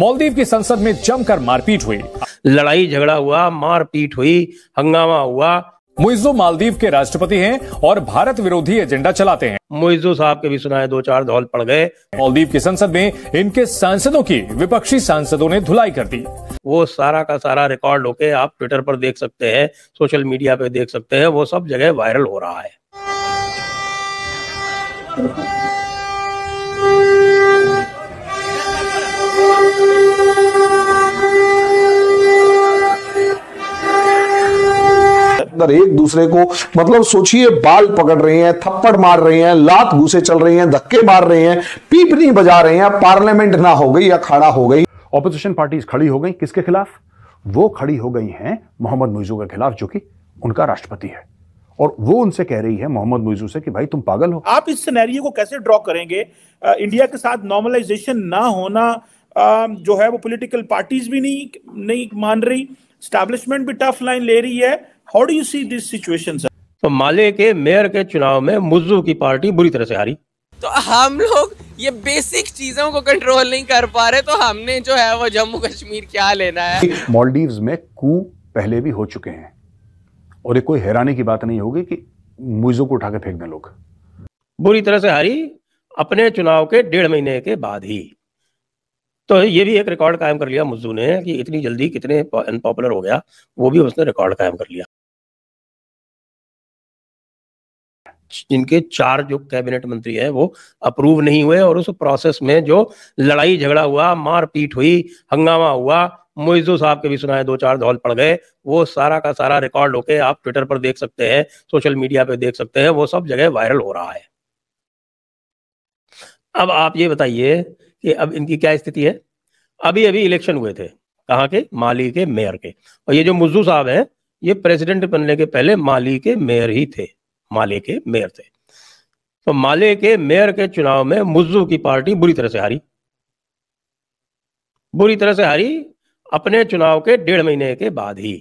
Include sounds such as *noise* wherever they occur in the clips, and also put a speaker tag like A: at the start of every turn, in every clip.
A: मालदीव की संसद में जमकर मारपीट हुई लड़ाई झगड़ा हुआ मारपीट हुई हंगामा हुआ मुइजो मालदीव के राष्ट्रपति हैं और भारत विरोधी एजेंडा चलाते हैं मुइजो साहब के भी सुनाए दो चार धौल पड़ गए मालदीव की संसद में इनके सांसदों की विपक्षी सांसदों ने धुलाई कर दी वो सारा का सारा रिकॉर्ड होके आप ट्विटर पर देख सकते हैं सोशल मीडिया पे देख सकते हैं वो सब जगह वायरल हो रहा है
B: अंदर एक दूसरे को मतलब सोचिए बाल पकड़ रहे हैं थप्पड़ मार रहे हैं लात घूसे चल रहे हैं धक्के मार रहे हैं पीपनी बजा रहे हैं पार्लियामेंट ना हो गई या खड़ा हो गई ऑपोजिशन पार्टीज खड़ी हो गई किसके खिलाफ वो खड़ी हो गई हैं मोहम्मद मुइजू के खिलाफ जो कि उनका राष्ट्रपति है और वो उनसे कह रही है मोहम्मद मुइजू से कि भाई तुम पागल हो आप इस सिनेरियो को कैसे ड्रॉ करेंगे आ, इंडिया के साथ नॉर्मलाइजेशन ना होना आ, जो है वो पॉलिटिकल पार्टीज भी नहीं नहीं मान रही स्टैब्लिशमेंट भी टफ लाइन ले रही है
A: how do you see this situation sir तो माले के मेयर के चुनाव में मुजू की पार्टी बुरी तरह से हारी तो हम लोग ये बेसिक चीजों को कंट्रोल नहीं कर पा रहे तो हमने जो है वो जम्मू कश्मीर क्या लेना है
B: मालदीव्स में कू पहले भी हो चुके हैं और ये कोई हैरानी की बात नहीं होगी कि मुजू को उठाकर फेंक दें लोग
A: बुरी तरह से हारी अपने चुनाव के डेढ़ महीने के बाद ही तो ये भी एक रिकॉर्ड कायम कर लिया मुजू ने कि इतनी जल्दी कितने अनपॉपुलर हो गया वो भी उसने रिकॉर्ड कायम कर लिया जिनके चार जो कैबिनेट मंत्री हैं वो अप्रूव नहीं हुए और उस प्रोसेस में जो लड़ाई झगड़ा हुआ मारपीट हुई हंगामा हुआ मोइजू साहब के भी सुनाए दो चार धौल पड़ गए वो सारा का सारा रिकॉर्ड होके आप ट्विटर पर देख सकते हैं सोशल मीडिया पर देख सकते हैं वो सब जगह वायरल हो रहा है अब आप ये बताइए कि अब इनकी क्या स्थिति है अभी अभी इलेक्शन हुए थे कहाँ के माली के मेयर के और ये जो मुजू साहब हैं ये प्रेसिडेंट बनने के पहले माली के मेयर ही थे माले के मेयर थे तो माले के मेयर के चुनाव में मुजू की पार्टी बुरी तरह से हारी बुरी तरह से हारी अपने चुनाव के डेढ़ महीने के बाद ही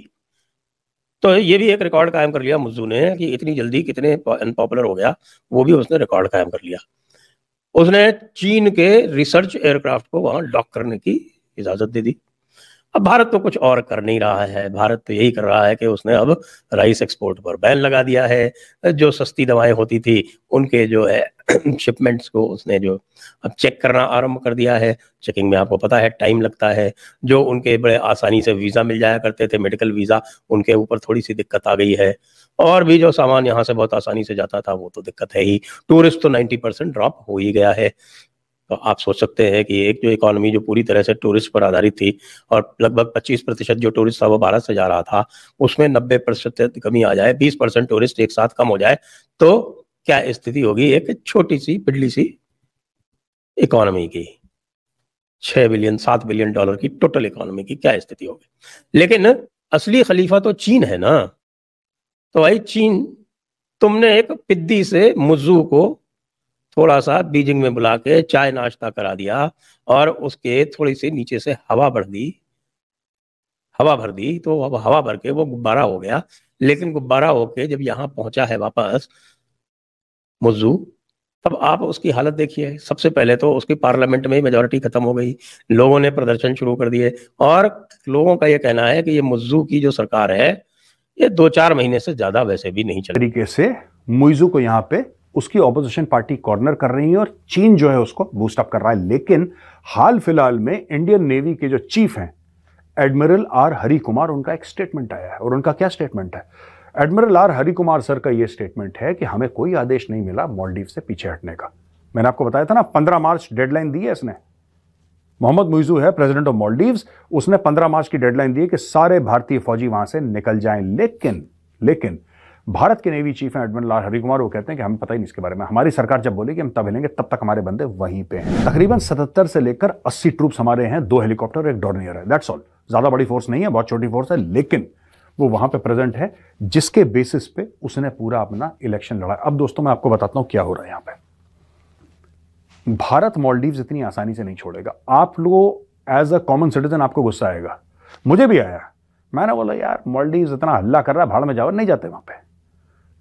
A: तो ये भी एक रिकॉर्ड कायम कर लिया मुज्जू ने कि इतनी जल्दी कितने अनपॉपुलर हो गया वो भी उसने रिकॉर्ड कायम कर लिया उसने चीन के रिसर्च एयरक्राफ्ट को वहां डॉक करने की इजाजत दे दी अब भारत तो कुछ और कर नहीं रहा है भारत तो यही कर रहा है कि उसने अब राइस एक्सपोर्ट पर बैन लगा दिया है जो सस्ती दवाएं होती थी उनके जो है शिपमेंट्स *clears throat* को उसने जो अब चेक करना आरंभ कर दिया है चेकिंग में आपको पता है टाइम लगता है जो उनके बड़े आसानी से वीज़ा मिल जाया करते थे मेडिकल वीज़ा उनके ऊपर थोड़ी सी दिक्कत आ गई है और भी जो सामान यहाँ से बहुत आसानी से जाता था वो तो दिक्कत है ही टूरिस्ट तो नाइन्टी परसेंट ड्रॉप हो ही गया है तो आप सोच सकते हैं कि एक जो इकोनॉमी जो पूरी तरह से टूरिस्ट पर आधारित थी और लगभग 25 प्रतिशत जो टूरिस्ट था वो भारत से जा रहा था उसमें 90 प्रतिशत कमी आ जाए 20 परसेंट टूरिस्ट एक साथ कम हो जाए तो क्या स्थिति होगी एक छोटी सी पिडली सी इकोनॉमी की छह बिलियन सात बिलियन डॉलर की टोटल इकोनॉमी की क्या स्थिति होगी लेकिन असली खलीफा तो चीन है ना तो भाई चीन तुमने एक पिद्दी से मुजू को थोड़ा सा बीजिंग में बुला के चाय नाश्ता करा दिया और उसके थोड़ी सी नीचे से हवा भर दी हवा भर दी तो अब हवा भर के वो गुब्बारा हो गया लेकिन गुब्बारा होके जब यहाँ पहुंचा है वापस मुजू तब आप उसकी हालत देखिए सबसे पहले तो उसकी पार्लियामेंट में ही मेजोरिटी खत्म हो गई लोगों ने प्रदर्शन शुरू कर दिए और लोगों का ये कहना है कि ये मुज्जू की जो सरकार है ये दो चार महीने से ज्यादा वैसे भी नहीं चल तरीके से मुइजू को यहाँ पे उसकी
B: ऑपोजिशन पार्टी कॉर्नर कर रही है और चीन जो है उसको बूस्टअप कर रहा है लेकिन हाल फिलहाल में इंडियन नेवी के जो चीफ हैं एडमिरल आर हरी कुमार उनका एक स्टेटमेंट आया है और उनका क्या स्टेटमेंट है admiral R Hari Kumar sir का यह स्टेटमेंट है कि हमें कोई आदेश नहीं मिला मॉलडीव से पीछे हटने का मैंने आपको बताया था ना पंद्रह मार्च डेडलाइन दी है इसने मोहम्मद मुइजू है प्रेसिडेंट ऑफ मॉलडीव उसने पंद्रह मार्च की डेडलाइन दी है कि सारे भारतीय फौजी वहां से निकल जाएं लेकिन लेकिन भारत के नेवी चीफ हैं एडमिरल लाल हरिकुमार वो कहते हैं कि हमें पता ही नहीं इसके बारे में हमारी सरकार जब बोलेगी हम तब हिलेंगे तब तक हमारे बंदे वहीं पे हैं तकरीबन सतहत्तर से लेकर अस्सी ट्रूप्स हमारे हैं दो हेलीकॉप्टर एक डॉर्नियर है दैट्स ऑल ज़्यादा बड़ी फोर्स नहीं है बहुत छोटी फोर्स है लेकिन वो वहां पे प्रेजेंट है जिसके बेसिस पे उसने पूरा अपना इलेक्शन लड़ा अब दोस्तों मैं आपको बताता हूं क्या हो रहा है यहां पे भारत मॉलडीव इतनी आसानी से नहीं छोड़ेगा आप लोग एज अ कॉमन सिटीजन आपको गुस्सा आएगा मुझे भी आया मैंने बोला यार मॉलडीव इतना हल्ला कर रहा है भाड़ में जाओ नहीं जाते वहां पर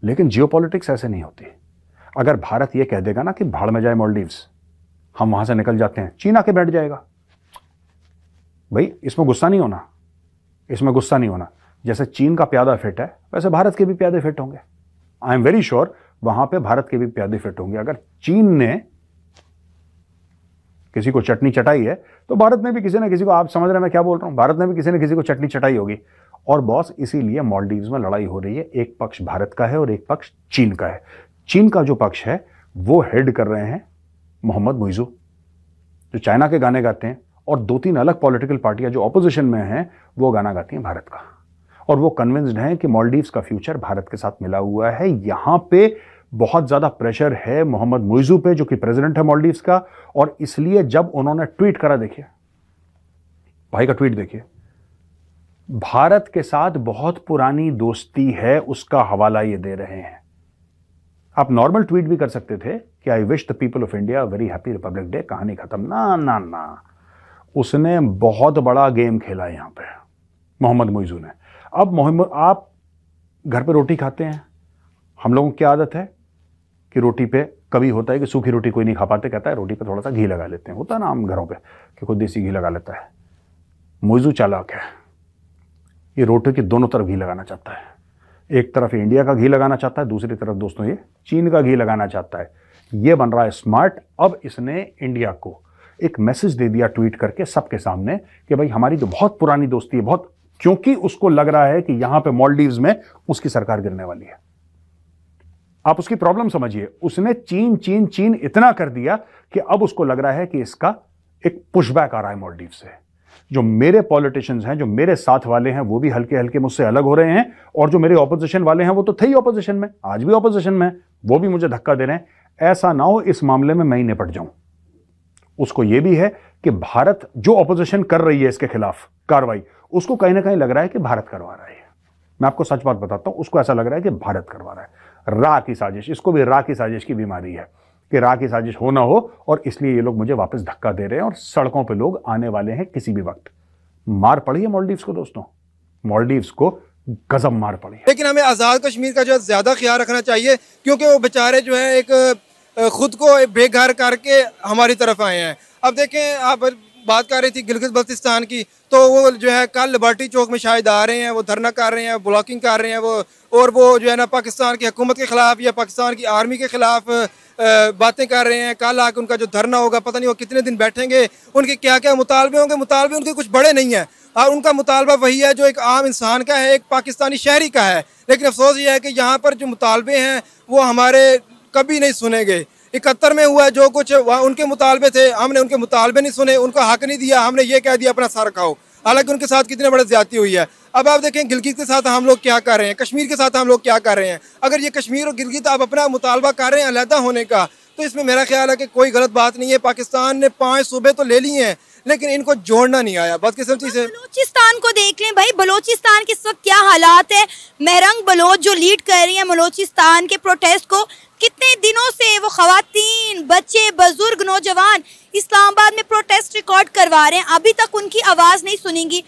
B: लेकिन जियो ऐसे नहीं होती अगर भारत ये कह देगा ना कि भाड़ में जाए मॉलडीव्स हम वहां से निकल जाते हैं चीन आके बैठ जाएगा भाई इसमें गुस्सा नहीं होना इसमें गुस्सा नहीं होना जैसे चीन का प्यादा फिट है वैसे भारत के भी प्यादे फिट होंगे आई एम वेरी श्योर वहां पे भारत के भी प्यादे फिट होंगे अगर चीन ने किसी को चटनी चटाई है तो भारत में भी किसी ने किसी को आप समझ रहे हैं मैं क्या बोल रहा हूं भारत में भी किसी ने किसी को चटनी चटाई होगी और बॉस इसीलिए मॉलडीव में लड़ाई हो रही है एक पक्ष भारत का है और एक पक्ष चीन का है चीन का जो पक्ष है वो हेड कर रहे हैं मोहम्मद मुइजू जो चाइना के गाने गाते हैं और दो तीन अलग पॉलिटिकल पार्टियां जो ऑपोजिशन में हैं वो गाना गाती हैं भारत का और वो कन्विंस्ड हैं कि मॉलडीव का फ्यूचर भारत के साथ मिला हुआ है यहां पे बहुत ज़्यादा प्रेशर है मोहम्मद मुइजू पे जो कि प्रेसिडेंट है मॉलडीव का और इसलिए जब उन्होंने ट्वीट करा देखिए भाई का ट्वीट देखिए भारत के साथ बहुत पुरानी दोस्ती है उसका हवाला ये दे रहे हैं आप नॉर्मल ट्वीट भी कर सकते थे कि I wish the people of India very happy republic day कहानी खत्म ना ना ना उसने बहुत बड़ा गेम खेला यहां पे मोहम्मद मोइजू ने अब मोहम्मद आप घर पे रोटी खाते हैं हम लोगों की क्या आदत है कि रोटी पे कभी होता है कि सूखी रोटी कोई नहीं खा पाते कहता है रोटी पे थोड़ा सा घी लगा लेते हैं होता है ना हम घरों पे कि कोई देसी घी लगा लेता है मोइजू चालाक है ये रोटी के दोनों तरफ घी लगाना चाहता है एक तरफ इंडिया का घी लगाना चाहता है दूसरी तरफ दोस्तों ये चीन का घी लगाना चाहता है ये बन रहा है स्मार्ट अब इसने इंडिया को एक मैसेज दे दिया ट्वीट करके सबके सामने कि भाई हमारी तो बहुत पुरानी दोस्ती है बहुत क्योंकि उसको लग रहा है कि यहां पे मॉलडीव में उसकी सरकार गिरने वाली है आप उसकी प्रॉब्लम समझिए उसने चीन चीन चीन इतना कर दिया कि अब उसको लग रहा है कि इसका एक पुशबैक आ रहा है मॉलडीव से जो मेरे पॉलिटिशियंस हैं जो मेरे साथ वाले हैं वो भी हल्के हल्के मुझसे अलग हो रहे हैं और जो मेरे ऑपोजिशन वाले हैं वो तो थे ही ऑपोजिशन में आज भी ऑपोजिशन में वो भी मुझे धक्का दे रहे हैं ऐसा ना हो इस मामले में मैं ही निपट जाऊं उसको यह भी है कि भारत जो ऑपोजिशन कर रही है इसके खिलाफ कार्रवाई उसको कहीं ना कहीं लग रहा है कि भारत करवा रहा है मैं आपको सच बात बताता हूं उसको ऐसा लग रहा है कि भारत करवा रहा है रा की साजिश इसको भी रा की साजिश की बीमारी है कि राह की साजिश हो ना हो और इसलिए ये लोग मुझे वापस धक्का दे रहे हैं और सड़कों पे लोग आने वाले हैं किसी भी वक्त मार पड़ी है मॉलडीव्स को दोस्तों मॉलडीव्स को गजब मार पड़ी है
C: लेकिन हमें आज़ाद कश्मीर का जो है ज़्यादा ख्याल रखना चाहिए क्योंकि वो बेचारे जो है एक खुद को बेघर करके हमारी तरफ आए हैं अब देखें आप बात कर रही थी गिलगित बल्तिस्तान की तो वो जो है कल लिबर्टी चौक में शायद आ रहे हैं वो धरना कर रहे हैं ब्लॉकिंग कर रहे हैं वो और वो जो है ना पाकिस्तान की हुकूमत के ख़िलाफ़ या पाकिस्तान की आर्मी के ख़िलाफ़ बातें कर रहे हैं कल आके उनका जो धरना होगा पता नहीं वो कितने दिन बैठेंगे उनके क्या क्या मुतालबे होंगे मुतालबे उनके कुछ बड़े नहीं हैं और हाँ, उनका मुतालबा वही है जो एक आम इंसान का है एक पाकिस्तानी शहरी का है लेकिन अफसोस ये है कि यहाँ पर जो मुतालबे हैं वो हमारे कभी नहीं सुने गए इकहत्तर में हुआ जो कुछ वहाँ उनके मुतालबे थे हमने उनके मुतालबे नहीं सुने उनका हक नहीं दिया हमने ये कह दिया अपना सर खाओ हालांकि उनके साथ कितने बड़े ज्यादा हुई है अब आप देखें गिलगित के साथ हम लोग क्या कर रहे हैं कश्मीर के साथ हम लोग क्या कर रहे हैं अगर ये कश्मीर और गिलगित आप अपना मुतालबा कर रहे हैं अलहदा होने का तो इसमें मेरा ख्याल है कि कोई गलत बात नहीं है पाकिस्तान ने पाँच सूबे तो ले लिए हैं लेकिन इनको जोड़ना नहीं आया चीज़ है
A: बलोचिस्तान को देख लें भाई बलोचिस्तान के इस वक्त क्या हालात है महरंग बलोच जो लीड कर रही है बलोचिस्तान के प्रोटेस्ट को कितने दिनों से वो खातन बच्चे बुजुर्ग नौजवान इस्लामाबाद में प्रोटेस्ट रिकॉर्ड करवा रहे हैं अभी तक उनकी आवाज़ नहीं सुनेंगी